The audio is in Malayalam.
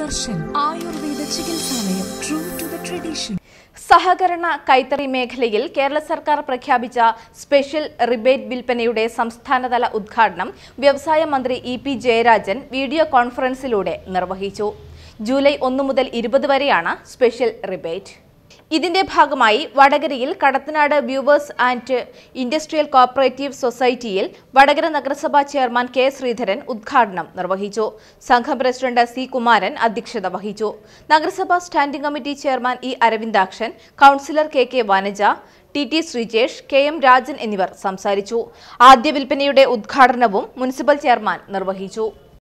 ദർശൻ ആയുർവേദ ചികിത്സാലയം ട്രൂ ടു ദ ട്രഡീഷൻ സഹകരണ കൈത്തറി മേഖലയിൽ കേരള സർക്കാർ പ്രഖ്യാപിച്ച സ്പെഷ്യൽ റിബേറ്റ് വിൽപ്പനയുടെ സംസ്ഥാനതല ഉദ്ഘാടനം വ്യവസായ മന്ത്രി ഇ പി ജയരാജൻ വീഡിയോ കോൺഫറൻസിലൂടെ നിർവഹിച്ചു ജൂലൈ ഒന്ന് മുതൽ ഇരുപത് വരെയാണ് സ്പെഷ്യൽ റിബേറ്റ് ഇതിന്റെ ഭാഗമായി വടകരയിൽ Kadathanad weavers and industrial cooperative സൊസൈറ്റിയിൽ വടകര നഗരസഭാ ചെയർമാൻ കെ ശ്രീധരൻ ഉദ്ഘാടനം നിർവഹിച്ചു സംഘം പ്രസിഡന്റ് സി കുമാരൻ അധ്യക്ഷത വഹിച്ചു നഗരസഭാ standing committee chairman E Aravindakshan councillor K K Vanaja T T Sreejesh K M Rajan എന്നിവർ സംസാരിച്ചു ആദ്യ വിൽപ്പനയുടെ ഉദ്ഘാടനവും മുനിസിപ്പൽ ചെയർമാൻ നിർവഹിച്ചു